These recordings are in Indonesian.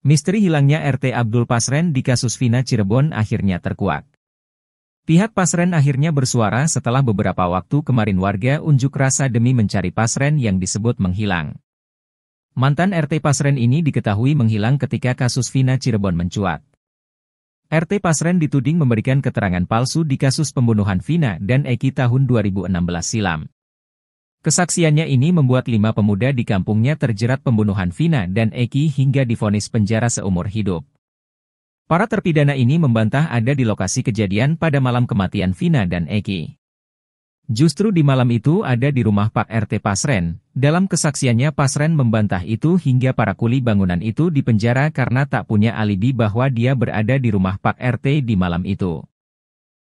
Misteri hilangnya RT Abdul Pasren di kasus Vina Cirebon akhirnya terkuak. Pihak Pasren akhirnya bersuara setelah beberapa waktu kemarin warga unjuk rasa demi mencari Pasren yang disebut menghilang. Mantan RT Pasren ini diketahui menghilang ketika kasus Vina Cirebon mencuat. RT Pasren dituding memberikan keterangan palsu di kasus pembunuhan Vina dan Eki tahun 2016 silam. Kesaksiannya ini membuat lima pemuda di kampungnya terjerat pembunuhan Vina dan Eki hingga difonis penjara seumur hidup. Para terpidana ini membantah ada di lokasi kejadian pada malam kematian Vina dan Eki. Justru di malam itu ada di rumah Pak RT Pasren, dalam kesaksiannya Pasren membantah itu hingga para kuli bangunan itu dipenjara karena tak punya alibi bahwa dia berada di rumah Pak RT di malam itu.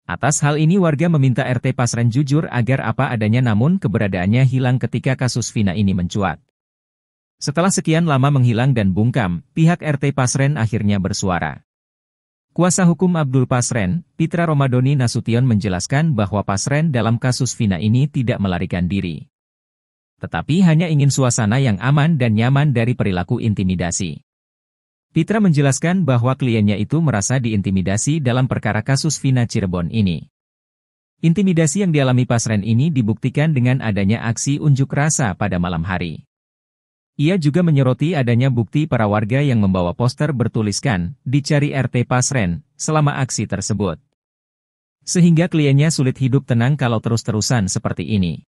Atas hal ini warga meminta RT Pasren jujur agar apa adanya namun keberadaannya hilang ketika kasus Vina ini mencuat. Setelah sekian lama menghilang dan bungkam, pihak RT Pasren akhirnya bersuara. Kuasa hukum Abdul Pasren, Pitra Romadoni Nasution menjelaskan bahwa Pasren dalam kasus Vina ini tidak melarikan diri. Tetapi hanya ingin suasana yang aman dan nyaman dari perilaku intimidasi. Pitra menjelaskan bahwa kliennya itu merasa diintimidasi dalam perkara kasus Vina Cirebon ini. Intimidasi yang dialami Pasren ini dibuktikan dengan adanya aksi unjuk rasa pada malam hari. Ia juga menyoroti adanya bukti para warga yang membawa poster bertuliskan, dicari RT Pasren, selama aksi tersebut. Sehingga kliennya sulit hidup tenang kalau terus-terusan seperti ini.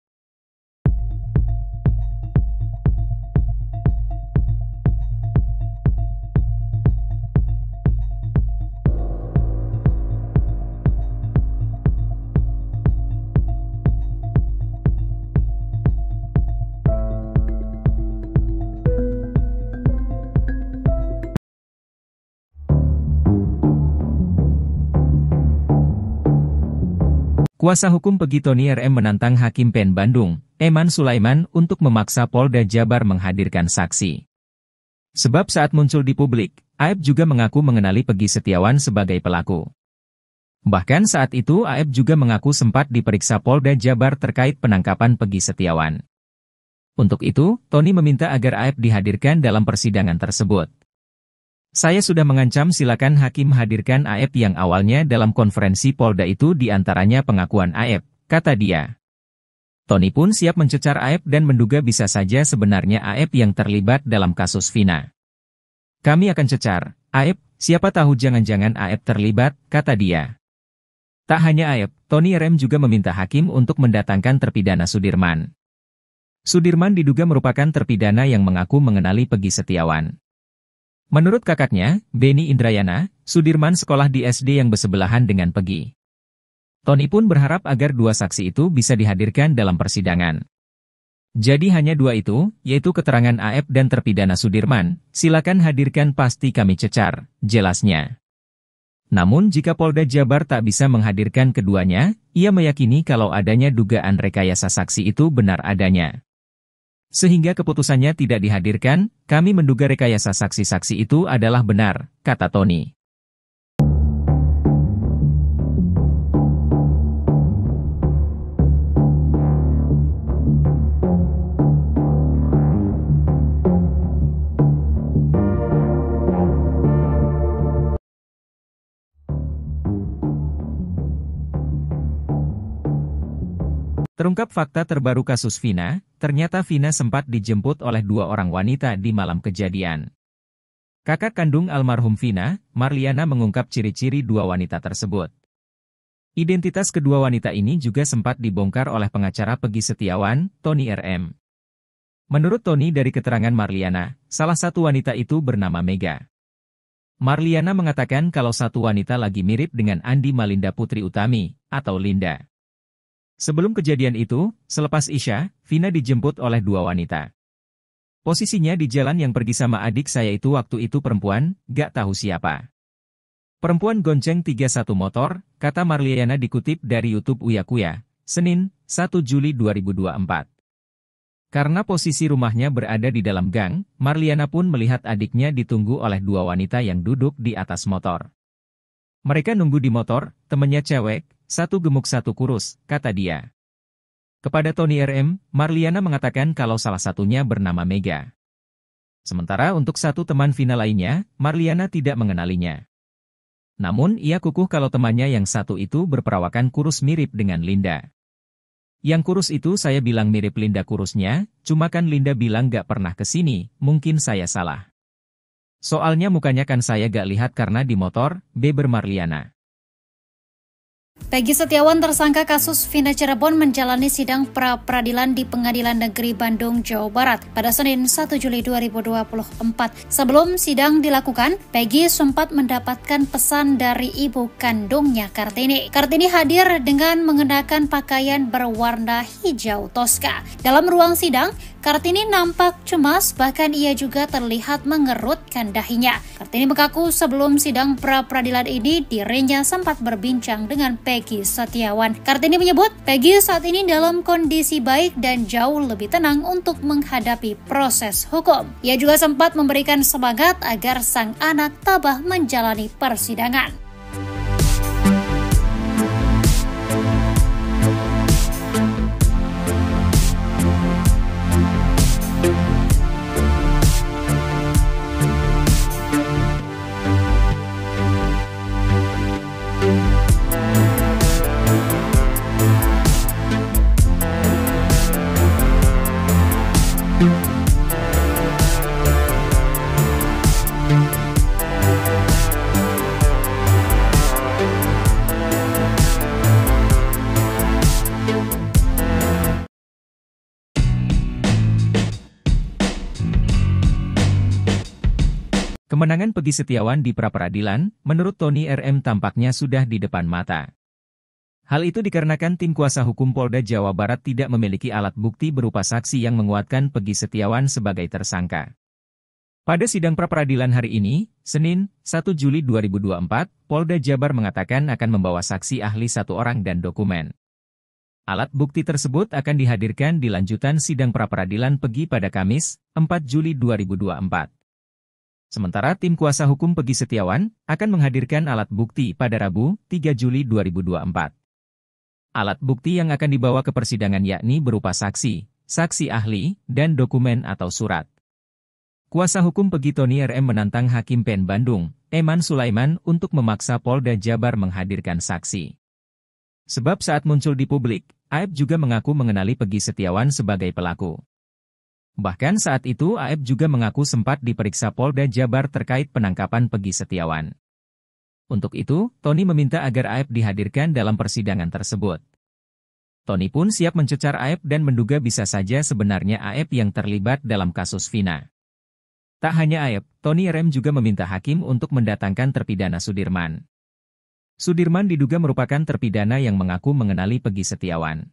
Kuasa hukum Pegitoni RM menantang Hakim Pen Bandung, Eman Sulaiman, untuk memaksa Polda Jabar menghadirkan saksi. Sebab saat muncul di publik, Aeb juga mengaku mengenali Pegi Setiawan sebagai pelaku. Bahkan saat itu Aeb juga mengaku sempat diperiksa Polda Jabar terkait penangkapan Pegi Setiawan. Untuk itu, Tony meminta agar Aeb dihadirkan dalam persidangan tersebut. Saya sudah mengancam silakan hakim hadirkan Aep yang awalnya dalam konferensi Polda itu diantaranya pengakuan Aep, kata dia. Tony pun siap mencecar Aep dan menduga bisa saja sebenarnya Aep yang terlibat dalam kasus Vina. Kami akan cecar, Aep, siapa tahu jangan-jangan Aep terlibat, kata dia. Tak hanya Aep, Tony Rem juga meminta hakim untuk mendatangkan terpidana Sudirman. Sudirman diduga merupakan terpidana yang mengaku mengenali Pegi Setiawan. Menurut kakaknya, Denny Indrayana, Sudirman sekolah di SD yang bersebelahan dengan Pegi. Tony pun berharap agar dua saksi itu bisa dihadirkan dalam persidangan. Jadi hanya dua itu, yaitu keterangan AF dan terpidana Sudirman, silakan hadirkan pasti kami cecar, jelasnya. Namun jika Polda Jabar tak bisa menghadirkan keduanya, ia meyakini kalau adanya dugaan rekayasa saksi itu benar adanya. Sehingga keputusannya tidak dihadirkan, kami menduga rekayasa saksi-saksi itu adalah benar, kata Tony. Terungkap fakta terbaru kasus Vina, ternyata Vina sempat dijemput oleh dua orang wanita di malam kejadian. Kakak kandung almarhum Vina, Marliana mengungkap ciri-ciri dua wanita tersebut. Identitas kedua wanita ini juga sempat dibongkar oleh pengacara Pegi Setiawan, Tony RM. Menurut Tony dari keterangan Marliana, salah satu wanita itu bernama Mega. Marliana mengatakan kalau satu wanita lagi mirip dengan Andi Malinda Putri Utami, atau Linda. Sebelum kejadian itu, selepas Isya, Vina dijemput oleh dua wanita. Posisinya di jalan yang pergi sama adik saya itu waktu itu perempuan, gak tahu siapa. Perempuan gonceng 31 motor, kata Marliana dikutip dari Youtube Uyakuya, Senin, 1 Juli 2024. Karena posisi rumahnya berada di dalam gang, Marliana pun melihat adiknya ditunggu oleh dua wanita yang duduk di atas motor. Mereka nunggu di motor, temannya cewek, satu gemuk satu kurus, kata dia. Kepada Tony RM, Marliana mengatakan kalau salah satunya bernama Mega. Sementara untuk satu teman Vina lainnya, Marliana tidak mengenalinya. Namun ia kukuh kalau temannya yang satu itu berperawakan kurus mirip dengan Linda. Yang kurus itu saya bilang mirip Linda kurusnya, cuma kan Linda bilang gak pernah kesini, mungkin saya salah. Soalnya mukanya kan saya gak lihat karena di motor, beber Marliana. Peggy Setiawan tersangka kasus Vina Cirebon menjalani sidang pra-peradilan di Pengadilan Negeri Bandung, Jawa Barat pada Senin 1 Juli 2024. Sebelum sidang dilakukan, Peggy sempat mendapatkan pesan dari ibu kandungnya Kartini. Kartini hadir dengan mengenakan pakaian berwarna hijau toska. Dalam ruang sidang, Kartini nampak cemas bahkan ia juga terlihat mengerutkan dahinya. Kartini mengaku sebelum sidang pra-peradilan ini dirinya sempat berbincang dengan Peggy Setiawan. Kartini menyebut, Peggy saat ini dalam kondisi baik dan jauh lebih tenang untuk menghadapi proses hukum. Ia juga sempat memberikan semangat agar sang anak tabah menjalani persidangan. Kemenangan Pegi Setiawan di pra-peradilan, menurut Tony RM tampaknya sudah di depan mata. Hal itu dikarenakan tim kuasa hukum Polda Jawa Barat tidak memiliki alat bukti berupa saksi yang menguatkan Pegi Setiawan sebagai tersangka. Pada sidang pra-peradilan hari ini, Senin, 1 Juli 2024, Polda Jabar mengatakan akan membawa saksi ahli satu orang dan dokumen. Alat bukti tersebut akan dihadirkan di lanjutan sidang pra-peradilan Pegi pada Kamis, 4 Juli 2024. Sementara tim kuasa hukum Pegi Setiawan akan menghadirkan alat bukti pada Rabu, 3 Juli 2024. Alat bukti yang akan dibawa ke persidangan yakni berupa saksi, saksi ahli, dan dokumen atau surat. Kuasa hukum Pegi Tony RM menantang Hakim Pen Bandung, Eman Sulaiman untuk memaksa Polda Jabar menghadirkan saksi. Sebab saat muncul di publik, Aib juga mengaku mengenali Pegi Setiawan sebagai pelaku. Bahkan saat itu Aep juga mengaku sempat diperiksa Polda Jabar terkait penangkapan Pegi Setiawan. Untuk itu, Tony meminta agar Aep dihadirkan dalam persidangan tersebut. Tony pun siap mencecar Aep dan menduga bisa saja sebenarnya Aep yang terlibat dalam kasus Vina. Tak hanya Aep, Tony Rem juga meminta hakim untuk mendatangkan terpidana Sudirman. Sudirman diduga merupakan terpidana yang mengaku mengenali Pegi Setiawan.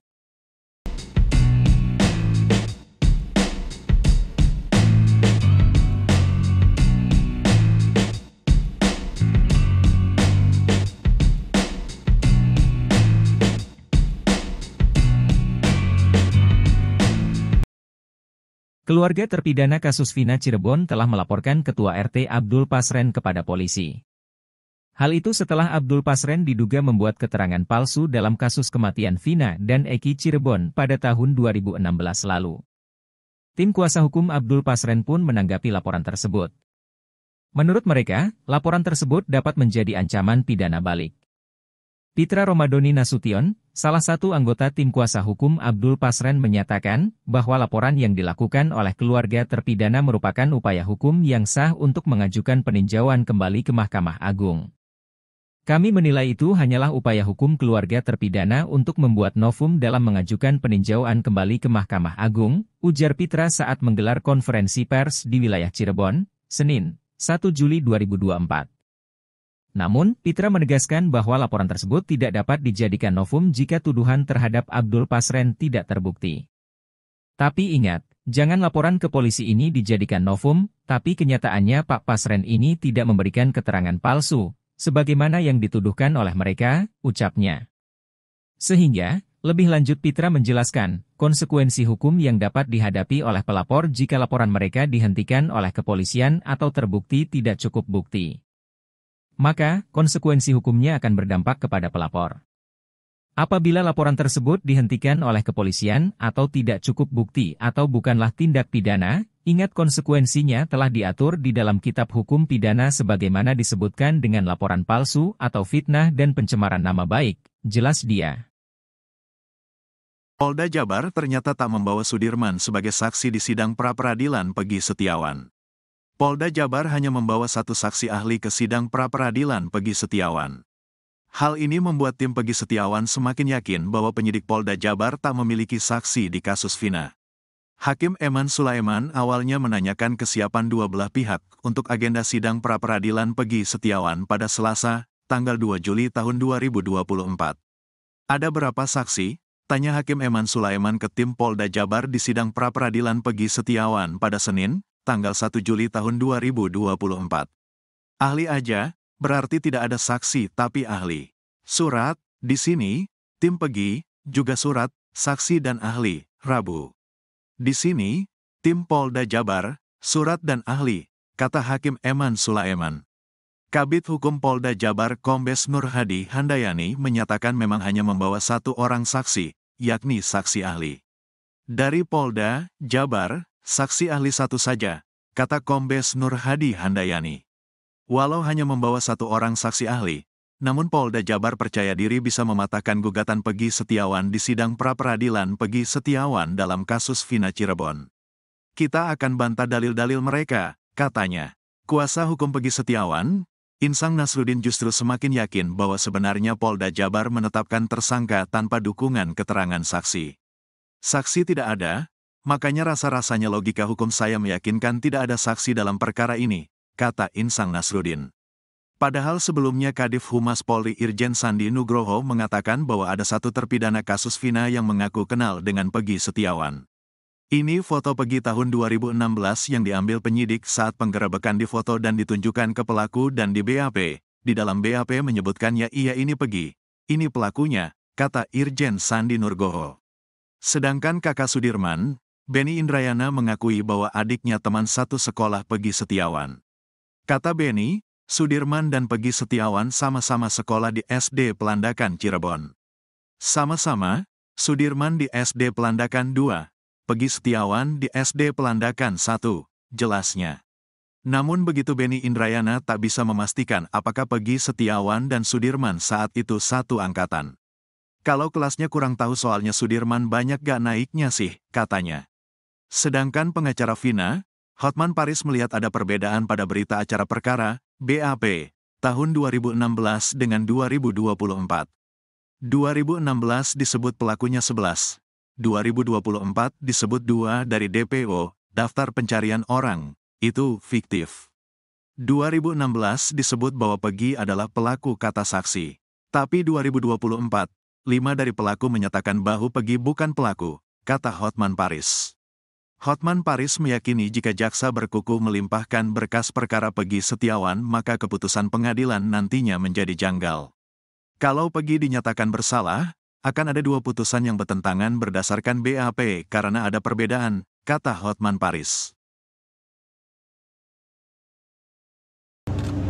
Keluarga terpidana kasus Vina Cirebon telah melaporkan Ketua RT Abdul Pasren kepada polisi. Hal itu setelah Abdul Pasren diduga membuat keterangan palsu dalam kasus kematian Vina dan Eki Cirebon pada tahun 2016 lalu. Tim kuasa hukum Abdul Pasren pun menanggapi laporan tersebut. Menurut mereka, laporan tersebut dapat menjadi ancaman pidana balik. Pitra Romadoni Nasution, Salah satu anggota tim kuasa hukum Abdul Pasren menyatakan bahwa laporan yang dilakukan oleh keluarga terpidana merupakan upaya hukum yang sah untuk mengajukan peninjauan kembali ke Mahkamah Agung. Kami menilai itu hanyalah upaya hukum keluarga terpidana untuk membuat novum dalam mengajukan peninjauan kembali ke Mahkamah Agung, ujar Pitra saat menggelar konferensi pers di wilayah Cirebon, Senin, 1 Juli 2024. Namun, Pitra menegaskan bahwa laporan tersebut tidak dapat dijadikan novum jika tuduhan terhadap Abdul Pasren tidak terbukti. Tapi ingat, jangan laporan ke polisi ini dijadikan novum, tapi kenyataannya Pak Pasren ini tidak memberikan keterangan palsu, sebagaimana yang dituduhkan oleh mereka, ucapnya. Sehingga, lebih lanjut Pitra menjelaskan, konsekuensi hukum yang dapat dihadapi oleh pelapor jika laporan mereka dihentikan oleh kepolisian atau terbukti tidak cukup bukti maka konsekuensi hukumnya akan berdampak kepada pelapor. Apabila laporan tersebut dihentikan oleh kepolisian atau tidak cukup bukti atau bukanlah tindak pidana, ingat konsekuensinya telah diatur di dalam kitab hukum pidana sebagaimana disebutkan dengan laporan palsu atau fitnah dan pencemaran nama baik, jelas dia. Polda Jabar ternyata tak membawa Sudirman sebagai saksi di sidang pra-peradilan Pegi Setiawan. Polda Jabar hanya membawa satu saksi ahli ke sidang pra-peradilan Pegi Setiawan. Hal ini membuat tim Pegi Setiawan semakin yakin bahwa penyidik Polda Jabar tak memiliki saksi di kasus Vina. Hakim Eman Sulaiman awalnya menanyakan kesiapan dua belah pihak untuk agenda sidang pra-peradilan Pegi Setiawan pada Selasa, tanggal 2 Juli tahun 2024. Ada berapa saksi? Tanya Hakim Eman Sulaiman ke tim Polda Jabar di sidang pra-peradilan Pegi Setiawan pada Senin, tanggal 1 Juli tahun 2024. Ahli aja, berarti tidak ada saksi tapi ahli. Surat, di sini, tim pegi, juga surat, saksi dan ahli, Rabu. Di sini, tim Polda Jabar, surat dan ahli, kata Hakim Eman Sulaiman. Kabit Hukum Polda Jabar Kombes Nur Hadi Handayani menyatakan memang hanya membawa satu orang saksi, yakni saksi ahli. Dari Polda, Jabar, Saksi ahli satu saja, kata Kombes Nur Hadi Handayani. Walau hanya membawa satu orang saksi ahli, namun Polda Jabar percaya diri bisa mematahkan gugatan Pegi Setiawan di sidang pra-peradilan Pegi Setiawan dalam kasus Vina Cirebon. Kita akan bantah dalil-dalil mereka, katanya. Kuasa hukum Pegi Setiawan, Insang Nasrudin justru semakin yakin bahwa sebenarnya Polda Jabar menetapkan tersangka tanpa dukungan keterangan saksi. Saksi tidak ada, Makanya rasa-rasanya logika hukum saya meyakinkan tidak ada saksi dalam perkara ini, kata Insang Nasrudin. Padahal sebelumnya Kadif Humas Polri Irjen Sandi Nugroho mengatakan bahwa ada satu terpidana kasus Vina yang mengaku kenal dengan Pegi Setiawan. Ini foto Pegi tahun 2016 yang diambil penyidik saat penggerebekan di foto dan ditunjukkan ke pelaku dan di BAP. Di dalam BAP menyebutkannya ia ini Pegi, ini pelakunya, kata Irjen Sandi Nurgoho. Sedangkan kakak Sudirman, Beni Indrayana mengakui bahwa adiknya teman satu sekolah Pegi Setiawan. Kata Beni, Sudirman dan Pegi Setiawan sama-sama sekolah di SD Pelandakan Cirebon. Sama-sama, Sudirman di SD Pelandakan 2, Pegi Setiawan di SD Pelandakan 1, jelasnya. Namun begitu Beni Indrayana tak bisa memastikan apakah Pegi Setiawan dan Sudirman saat itu satu angkatan. Kalau kelasnya kurang tahu soalnya Sudirman banyak gak naiknya sih, katanya. Sedangkan pengacara Vina, Hotman Paris melihat ada perbedaan pada berita acara perkara, BAP, tahun 2016 dengan 2024. 2016 disebut pelakunya 11. 2024 disebut dua dari DPO, Daftar Pencarian Orang, itu fiktif. 2016 disebut bahwa Pegi adalah pelaku kata saksi. Tapi 2024, lima dari pelaku menyatakan bahwa Pegi bukan pelaku, kata Hotman Paris. Hotman Paris meyakini jika jaksa berkuku melimpahkan berkas perkara Pegi Setiawan maka keputusan pengadilan nantinya menjadi janggal. Kalau Pegi dinyatakan bersalah, akan ada dua putusan yang bertentangan berdasarkan BAP karena ada perbedaan, kata Hotman Paris.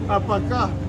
Apakah